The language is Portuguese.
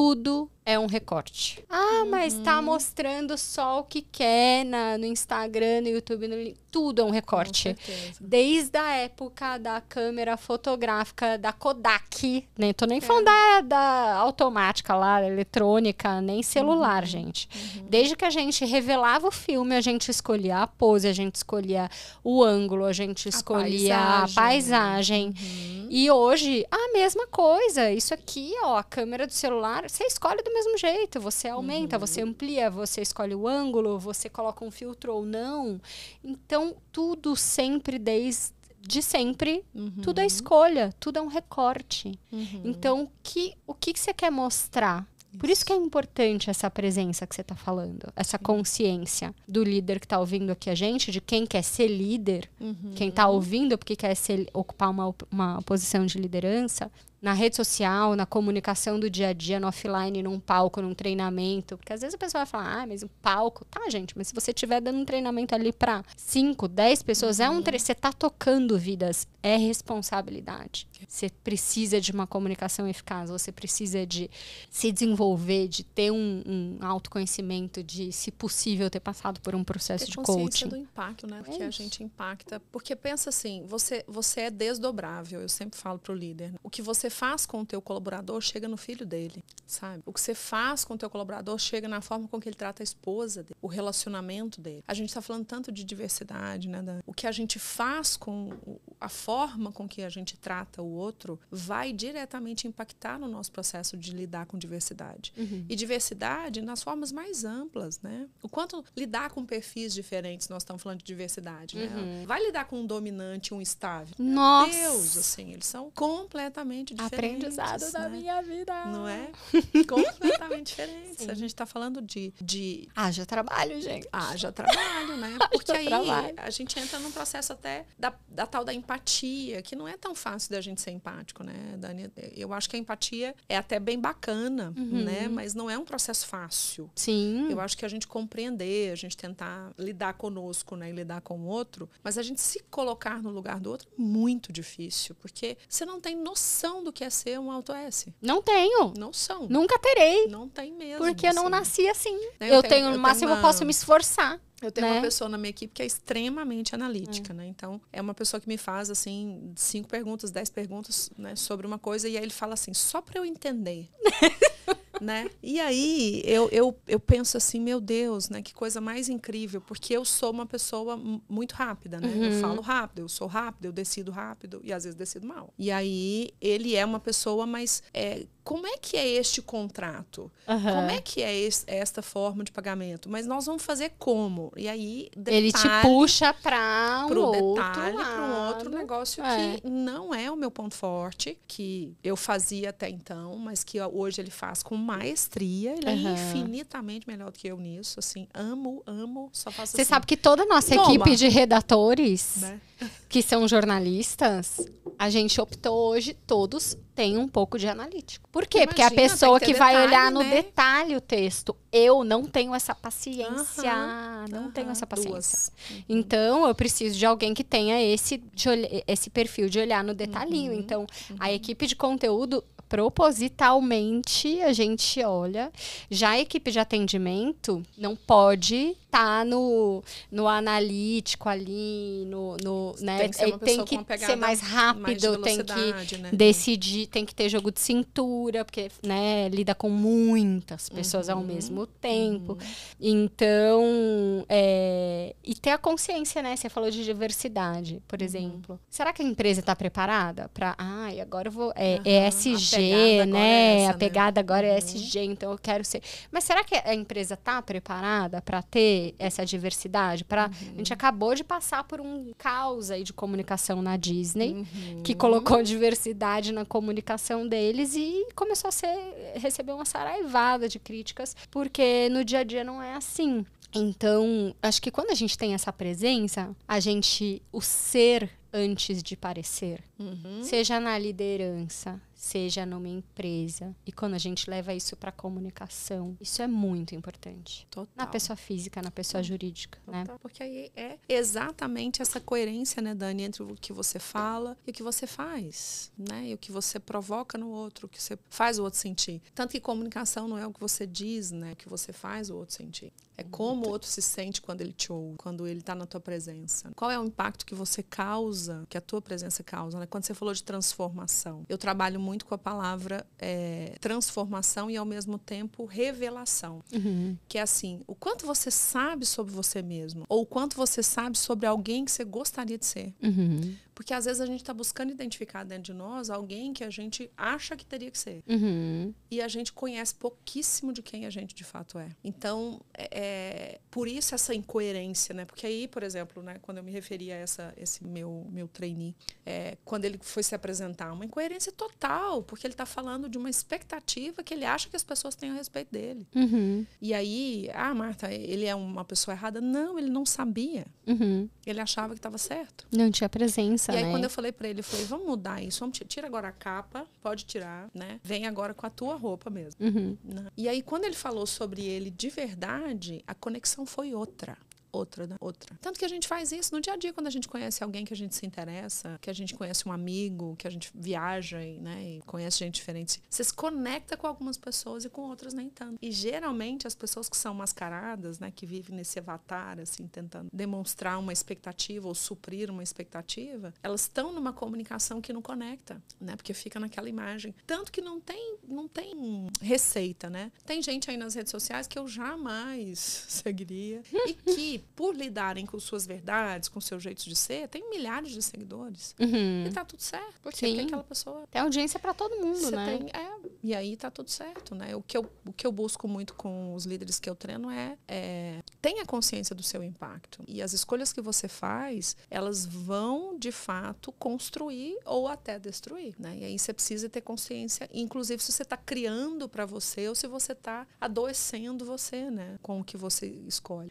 tudo é um recorte. Ah, uhum. mas tá uhum. mostrando só o que quer na, no Instagram, no YouTube, no, tudo é um recorte. Desde a época da câmera fotográfica da Kodak, nem né? tô nem é. falando da, da, automática lá, eletrônica, nem celular, uhum. gente. Uhum. Desde que a gente revelava o filme, a gente escolhia a pose, a gente escolhia o ângulo, a gente escolhia a paisagem. A né? paisagem. Uhum. E hoje a mesma coisa. Isso aqui, ó, a câmera do celular, você escolhe do mesmo mesmo jeito. Você aumenta, uhum. você amplia, você escolhe o ângulo, você coloca um filtro ou não. Então, tudo sempre desde de sempre, uhum. tudo é escolha, tudo é um recorte. Uhum. Então, que, o que, que você quer mostrar? Isso. Por isso que é importante essa presença que você está falando, essa consciência do líder que está ouvindo aqui a gente, de quem quer ser líder, tá uhum. quem está ouvindo porque quer ser, ocupar uma, uma posição de liderança, na rede social, na comunicação do dia a dia, no offline, num palco, num treinamento. Porque às vezes a pessoa vai falar, ah, mas um palco, tá, gente, mas se você estiver dando um treinamento ali para 5, 10 pessoas, uhum. é um uhum. você tá tocando vidas, é responsabilidade. Você precisa de uma comunicação eficaz, você precisa de se desenvolver, de ter um, um autoconhecimento, de, se possível, ter passado por um processo ter de coaching. do impacto, né? Porque é a gente impacta. Porque pensa assim, você, você é desdobrável, eu sempre falo pro líder. Né, o que você faz com o teu colaborador chega no filho dele, sabe? O que você faz com o teu colaborador chega na forma com que ele trata a esposa dele, o relacionamento dele. A gente está falando tanto de diversidade, né? Da, o que a gente faz com o, a forma com que a gente trata o outro vai diretamente impactar no nosso processo de lidar com diversidade. Uhum. E diversidade nas formas mais amplas, né? O quanto lidar com perfis diferentes, nós estamos falando de diversidade, né? Uhum. Vai lidar com um dominante, um estável. Nossa! Meu Deus, assim, eles são completamente diferentes. Aprendizado né? da minha vida! Não é? completamente diferentes. Sim. A gente está falando de, de... Haja trabalho, gente. Haja trabalho, né? Porque aí trabalho. a gente entra num processo até da, da tal da empatia empatia, que não é tão fácil da gente ser empático, né, Dani? Eu acho que a empatia é até bem bacana, uhum. né? Mas não é um processo fácil. Sim. Eu acho que a gente compreender, a gente tentar lidar conosco, né, e lidar com o outro, mas a gente se colocar no lugar do outro é muito difícil, porque você não tem noção do que é ser um auto S. Não tenho. Não são. Nunca terei. Não tem mesmo. Porque assim. eu não assim. nasci assim. Eu, eu tenho, tenho, no máximo tenho uma... eu posso me esforçar. Eu tenho né? uma pessoa na minha equipe que é extremamente analítica, é. né? Então, é uma pessoa que me faz, assim, cinco perguntas, dez perguntas, né, sobre uma coisa, e aí ele fala assim, só para eu entender. né? E aí eu, eu, eu penso assim, meu Deus, né? Que coisa mais incrível, porque eu sou uma pessoa muito rápida, né? Uhum. Eu falo rápido, eu sou rápido, eu decido rápido e às vezes decido mal. E aí ele é uma pessoa mais é, como é que é este contrato? Uhum. Como é que é esse, é esta forma de pagamento? Mas nós vamos fazer como? E aí detalhe, ele te puxa para um pro outro detalhe, para um outro negócio é. que não é o meu ponto forte, que eu fazia até então, mas que hoje ele faz com maestria. Ele uhum. é infinitamente melhor do que eu nisso. Assim, amo, amo. Só faço. Você assim. sabe que toda a nossa Toma. equipe de redatores né? que são jornalistas a gente optou hoje, todos têm um pouco de analítico. Por quê? Imagina, Porque a pessoa que, que detalhe, vai olhar no né? detalhe o texto. Eu não tenho essa paciência. Uhum, não tenho essa paciência. Duas. Uhum. Então, eu preciso de alguém que tenha esse, esse perfil de olhar no detalhinho. Uhum. então, a uhum. equipe de conteúdo propositalmente a gente olha. Já a equipe de atendimento não pode tá no, no analítico ali, no, no né? Tem que ser, é, tem que ser mais rápido, mais tem que né? decidir, tem que ter jogo de cintura, porque, né, lida com muitas pessoas uhum. ao mesmo tempo. Uhum. Então, é... e ter a consciência, né? Você falou de diversidade, por uhum. exemplo. Será que a empresa está preparada para, ai, ah, agora eu vou é ESG, né? É essa, a pegada né? agora é ESG, né? é uhum. então eu quero ser. Mas será que a empresa está preparada para ter ter essa diversidade. Pra, uhum. A gente acabou de passar por um caos aí de comunicação na Disney, uhum. que colocou diversidade na comunicação deles e começou a ser, receber uma saraivada de críticas, porque no dia a dia não é assim. Então, acho que quando a gente tem essa presença, a gente, o ser antes de parecer, uhum. seja na liderança, seja numa empresa. E quando a gente leva isso para comunicação, isso é muito importante. Total. Na pessoa física, na pessoa jurídica, né? Total. né? Porque aí é exatamente essa coerência, né, Dani, entre o que você fala e o que você faz, né? E o que você provoca no outro, o que você faz o outro sentir. Tanto que comunicação não é o que você diz, né? O que você faz o outro sentir. É como o outro se sente quando ele te ouve, quando ele está na tua presença. Qual é o impacto que você causa, que a tua presença causa, né? Quando você falou de transformação, eu trabalho muito muito com a palavra é, transformação e ao mesmo tempo revelação. Uhum. Que é assim, o quanto você sabe sobre você mesmo, ou o quanto você sabe sobre alguém que você gostaria de ser. Uhum. Porque às vezes a gente está buscando identificar dentro de nós alguém que a gente acha que teria que ser. Uhum. E a gente conhece pouquíssimo de quem a gente de fato é. Então, é, é, por isso essa incoerência, né? Porque aí, por exemplo, né, quando eu me referi a essa, esse meu, meu trainee, é, quando ele foi se apresentar, uma incoerência total, porque ele está falando de uma expectativa que ele acha que as pessoas têm a respeito dele. Uhum. E aí, ah, Marta, ele é uma pessoa errada? Não, ele não sabia. Uhum. Ele achava que estava certo. Não tinha presença e aí, quando né? eu falei para ele, eu falei, vamos mudar isso, vamos tira agora a capa, pode tirar, né? Vem agora com a tua roupa mesmo. Uhum. Né? E aí, quando ele falou sobre ele de verdade, a conexão foi outra outra, né? outra. Tanto que a gente faz isso no dia a dia quando a gente conhece alguém que a gente se interessa, que a gente conhece um amigo, que a gente viaja e, né, e conhece gente diferente. Você se conecta com algumas pessoas e com outras nem tanto. E geralmente as pessoas que são mascaradas, né, que vivem nesse avatar assim, tentando demonstrar uma expectativa ou suprir uma expectativa, elas estão numa comunicação que não conecta, né? Porque fica naquela imagem. Tanto que não tem, não tem receita, né? Tem gente aí nas redes sociais que eu jamais seguiria e que por lidarem com suas verdades, com seu jeito de ser, tem milhares de seguidores. Uhum. E tá tudo certo. Porque tem aquela pessoa. Tem audiência para todo mundo, Você né? Tem, é, e aí tá tudo certo, né? O que, eu, o que eu busco muito com os líderes que eu treino é, é tenha consciência do seu impacto. E as escolhas que você faz, elas vão, de fato, construir ou até destruir, né? E aí você precisa ter consciência, inclusive se você está criando para você ou se você está adoecendo você, né? Com o que você escolhe.